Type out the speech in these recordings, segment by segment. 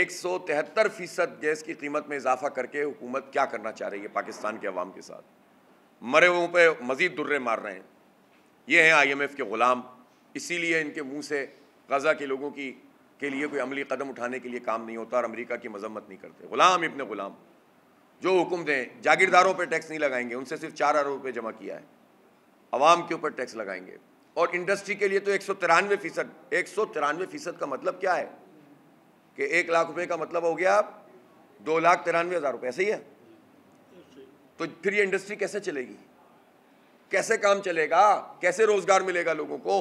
एक सौ तिहत्तर फीसद गैस की कीमत में इजाफा करके हुकूमत क्या करना चाह रही है पाकिस्तान के अवाम के साथ मरे हुओं पर मज़ीद दुर्रे मार रहे हैं ये हैं आई एम एफ के ग़ुलाम इसीलिए इनके मुँह से गज़ा के लोगों की के लिए कोई अमली कदम उठाने के लिए काम नहीं होता और अमरीका की मजम्मत नहीं करते ग़ुलाम इबन ग़ुलाम जो हुक्म दें जागीरदारों पर टैक्स नहीं लगाएंगे उनसे सिर्फ चार अरब रुपये जमा किया है आवाम के ऊपर टैक्स लगाएंगे और इंडस्ट्री के लिए तो एक सौ तिरानवे फ़ीसद एक सौ तिरानवे फ़ीसद का मतलब क्या है कि एक लाख रुपए का मतलब हो गया दो लाख तिरानवे हज़ार रुपये ऐसे ही है तो फिर ये इंडस्ट्री कैसे चलेगी कैसे काम चलेगा कैसे रोजगार मिलेगा लोगों को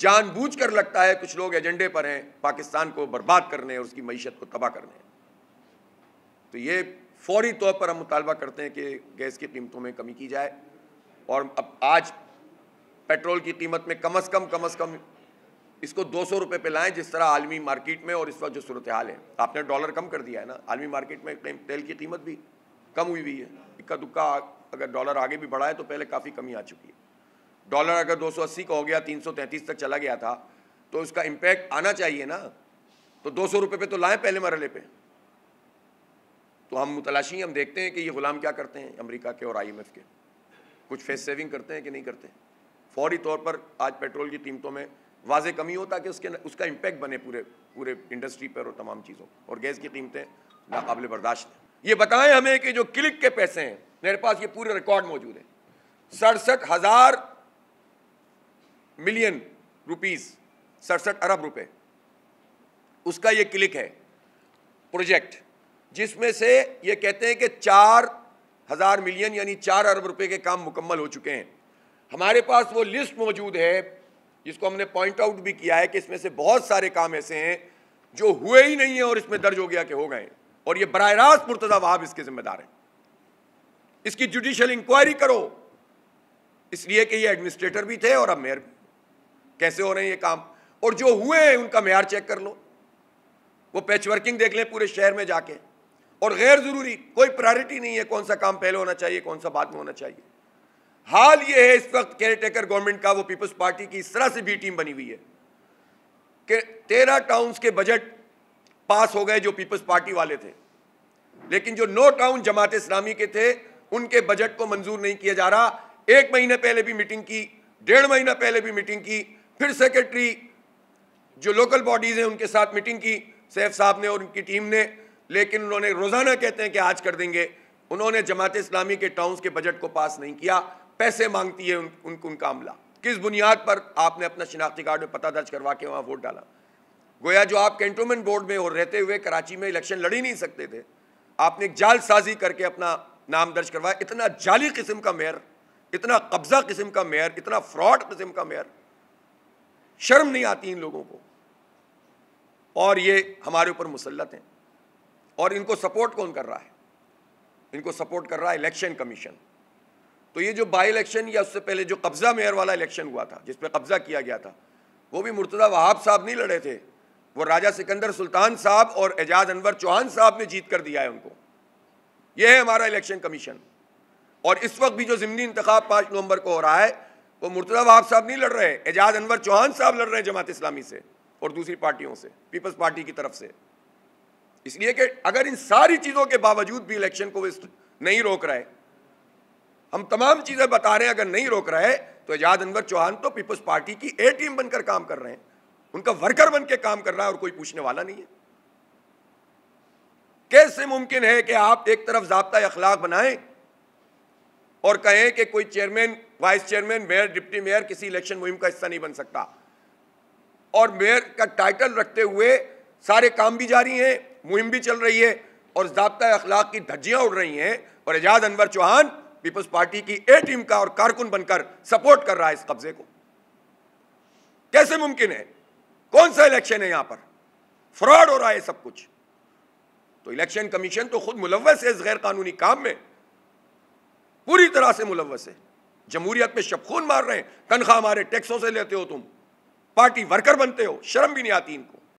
जानबूझ कर लगता है कुछ लोग एजेंडे पर हैं पाकिस्तान को बर्बाद करने और उसकी मीशत को तबाह करने तो ये फौरी तौर पर हम मुतालबा करते हैं कि गैस की कीमतों में कमी की जाए और अब आज पेट्रोल की कीमत में कम अज़ कम कम अज़ कम इसको दो सौ रुपये पे लाएं जिस तरह आलमी मार्केट में और इस वक्त जो सूरत हाल है आपने डॉलर कम कर दिया है ना आलमी मार्केट में तेल की कीमत भी कम हुई हुई है इक्का दुक्का अगर डॉलर आगे भी बढ़ा है तो पहले काफ़ी कमी आ चुकी है डॉलर अगर 280 का हो गया 333 तक चला गया था तो उसका इम्पैक्ट आना चाहिए ना तो दो सौ रुपये पे तो लाएँ पहले मरले पर तो हम मुतलाशी हम देखते हैं कि ये ग़ुलाम क्या करते हैं अमरीका के और एफ के कुछ फेस सेविंग करते हैं कि नहीं करते फौरी तौर पर आज पेट्रोल की कीमतों में वाज कमी होता कि उसके उसका इम्पैक्ट बने पूरे पूरे इंडस्ट्री पर और तमाम चीज़ों और गैस की कीमतें नाकबले बर्दाश्त हैं ये बताएं हमें कि जो क्लिक के पैसे हैं मेरे पास ये पूरे रिकॉर्ड मौजूद हैं सड़सठ हज़ार मिलियन रुपीज सड़सठ अरब रुपए उसका ये क्लिक है प्रोजेक्ट जिसमें से ये कहते हैं कि चार हज़ार मिलियन यानी चार अरब रुपए के काम मुकम्मल हो चुके हैं हमारे पास वो लिस्ट मौजूद है जिसको हमने पॉइंट आउट भी किया है कि इसमें से बहुत सारे काम ऐसे हैं जो हुए ही नहीं है और इसमें दर्ज हो गया कि हो गए और ये बरह रास्त मुर्तजा वहाब इसके जिम्मेदार हैं इसकी जुडिशल इंक्वायरी करो इसलिए कि ये एडमिनिस्ट्रेटर भी थे और अब मेयर कैसे हो रहे हैं ये काम और जो हुए हैं उनका मैार चेक कर लो वो पैच वर्किंग देख लें पूरे शहर में जाके और गैर ज़रूरी कोई प्रायोरिटी नहीं है कौन सा काम पहले होना चाहिए कौन सा बाद में होना चाहिए हाल ये है इस वक्त केयरटेकर गवर्नमेंट का वो पीपल्स पार्टी की इस तरह से भी टीम बनी हुई है कि तेरह टाउन्स के बजट पास हो गए जो पीपल्स पार्टी वाले थे लेकिन जो नौ टाउन जमात इस्लामी के थे उनके बजट को मंजूर नहीं किया जा रहा एक महीने पहले भी मीटिंग की डेढ़ महीना पहले भी मीटिंग की फिर सेक्रेटरी जो लोकल बॉडीज़ हैं उनके साथ मीटिंग की सैफ साहब ने और उनकी टीम ने लेकिन उन्होंने रोज़ाना कहते हैं कि आज कर देंगे उन्होंने जमात इस्लामी के टाउन्स के बजट को पास नहीं किया पैसे मांगती है उन, उन, उनका अमला किस बुनियाद पर आपने अपना शिनाख्ती कार्ड में पता दर्ज करवा के वहाँ वोट डाला गोया जो आप कैंटोनमेंट बोर्ड में और रहते हुए कराची में इलेक्शन लड़ ही नहीं सकते थे आपने एक जाल साजी करके अपना नाम दर्ज करवाया इतना जाली किस्म का मेयर इतना कब्जा किस्म का मेयर इतना फ्रॉड किस्म का मेयर शर्म नहीं आती इन लोगों को और ये हमारे ऊपर मुसलत हैं और इनको सपोर्ट कौन कर रहा है इनको सपोर्ट कर रहा है इलेक्शन कमीशन तो ये जो बाई इलेक्शन या उससे पहले जो कब्ज़ा मेयर वाला इलेक्शन हुआ था जिस पर कब्ज़ा किया गया था वो भी मुर्तदा वहाब साहब नहीं लड़े थे वो राजा सिकंदर सुल्तान साहब और एजाज अनवर चौहान साहब ने जीत कर दिया है उनको ये है हमारा इलेक्शन कमीशन और इस वक्त भी जो जिमनी इंतखब पाँच नवंबर को हो रहा है वो मुर्तदा वहाब साहब नहीं लड़ रहे एजाज अनवर चौहान साहब लड़ रहे हैं जमात इस्लामी से और दूसरी पार्टियों से पीपल्स पार्टी की तरफ से इसलिए कि अगर इन सारी चीज़ों के बावजूद भी इलेक्शन को नहीं रोक रहे हम तमाम चीज़ें बता रहे हैं अगर नहीं रोक रहे तो एजाज अनवर चौहान तो पीपल्स पार्टी की ए टीम बनकर काम कर रहे हैं उनका वर्कर बन के काम कर रहा है और कोई पूछने वाला नहीं है कैसे मुमकिन है कि आप एक तरफ जबता अखलाक बनाएं और कहें कि कोई chairman vice chairman mayor deputy mayor किसी इलेक्शन मुहिम का हिस्सा नहीं बन सकता और मेयर का टाइटल रखते हुए सारे काम भी जारी हैं मुहिम भी चल रही है और जबता अखलाक की धज्जियां उड़ रही हैं और एजाज अनवर चौहान पीपल्स पार्टी की ए टीम का और कारकुन बनकर सपोर्ट कर रहा है इस कब्जे को कैसे मुमकिन है कौन सा इलेक्शन है यहां पर फ्रॉड हो रहा है सब कुछ तो इलेक्शन कमीशन तो खुद मुलवस है इस गैर कानूनी काम में पूरी तरह से मुलवस है जमहूरियत में शबखून मार रहे हैं तनख्वाह हमारे टैक्सों से लेते हो तुम पार्टी वर्कर बनते हो शर्म भी नहीं आती इनको